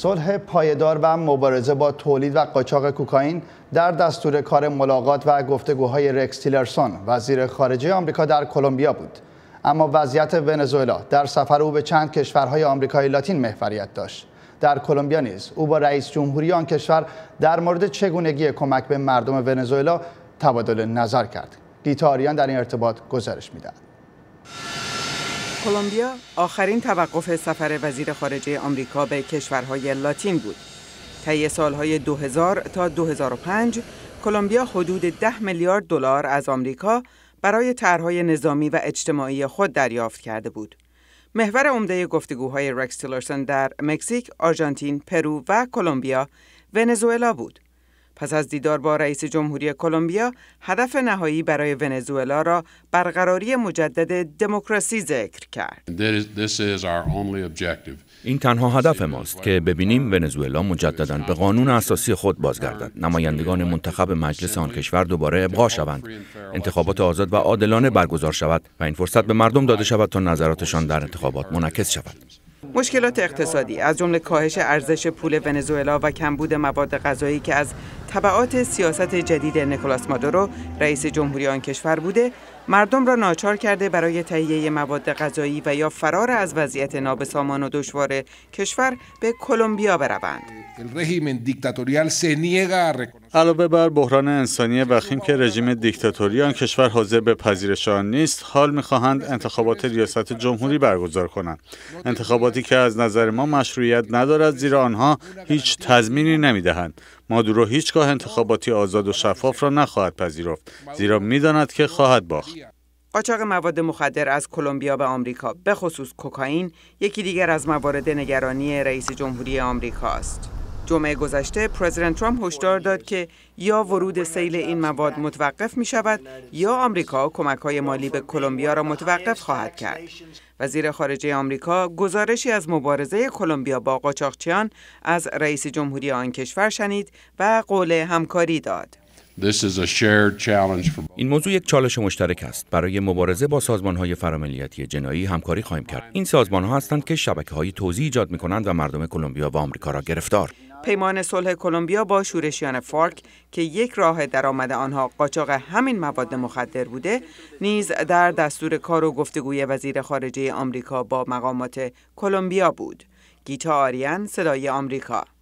صلح پایدار و مبارزه با تولید و قاچاق کوکائین در دستور کار ملاقات و گفتگوهای رکس تیلرسون وزیر خارجه آمریکا در کلمبیا بود اما وضعیت ونزوئلا در سفر او به چند کشورهای آمریکای لاتین محوریت داشت در کلمبیا نیز او با رئیس جمهوری آن کشور در مورد چگونگی کمک به مردم ونزوئلا تبادل نظر کرد گیتاریان در این ارتباط گزارش میدهد کلمبیا آخرین توقف سفر وزیر خارجه آمریکا به کشورهای لاتین بود. طی سالهای 2000 تا 2005 کلمبیا حدود 10 میلیارد دلار از آمریکا برای طرحهای نظامی و اجتماعی خود دریافت کرده بود. محور عمده گفتگوهای رکس تیلرسن در مکزیک، آرژانتین، پرو و کلمبیا ونزوئلا بود. پس از دیدار با رئیس جمهوری کلمبیا هدف نهایی برای ونزوئلا را برقراری مجدد دموکراسی ذکر کرد این تنها هدف ماست که ببینیم ونزوئلا مجددا به قانون اساسی خود بازگردد نمایندگان منتخب مجلس آن کشور دوباره ابقا شوند انتخابات آزاد و عادلانه برگزار شود و این فرصت به مردم داده شود تا نظراتشان در انتخابات منعکس شود مشکلات اقتصادی از جمله کاهش ارزش پول ونزوئلا و کمبود مواد غذایی که از طبعات سیاست جدید نیکولاس مادورو رئیس جمهوری آن کشور بوده مردم را ناچار کرده برای تهیه مواد غذایی و یا فرار از وضعیت نابسامان و دشوار کشور به کلمبیا بروند علاوه بر بحران انسانی وخیم که رژیم دیکتاتوری آن کشور حاضر به پذیرش آن نیست حال میخواهند انتخابات ریاست جمهوری برگزار کنند انتخاباتی که از نظر ما مشروعیت ندارد زیرا آنها هیچ تضمینی نمیدهند مادورو هیچگاه انتخاباتی آزاد و شفاف را نخواهد پذیرفت زیرا میداند که خواهد باخت قاچاق مواد مخدر از کلمبیا به آمریکا به خصوص کوکائین یکی دیگر از موارد نگرانی رئیس جمهوری آمریکا است جمعه گذشته پرزیدنت ترامپ هشدار داد که یا ورود سیل این مواد متوقف می شود یا آمریکا کمک های مالی به کلمبیا را متوقف خواهد کرد. وزیر خارجه آمریکا گزارشی از مبارزه کلمبیا با قاچاقچیان از رئیس جمهوری آن کشور شنید و قول همکاری داد. این موضوع یک چالش مشترک است برای مبارزه با سازمان های فراملیتی جنایی همکاری خواهیم کرد این سازمان ها هستند که شبکه های توزیع ایجاد می کنند و مردم کلمبیا و آمریکا را گرفتار پیمان صلح کلمبیا با شورشیان فارک که یک راه درآمد آنها قاچاق همین مواد مخدر بوده نیز در دستور کار و گفتگوی وزیر خارجه آمریکا با مقامات کلمبیا بود گیتا آریان صدای آمریکا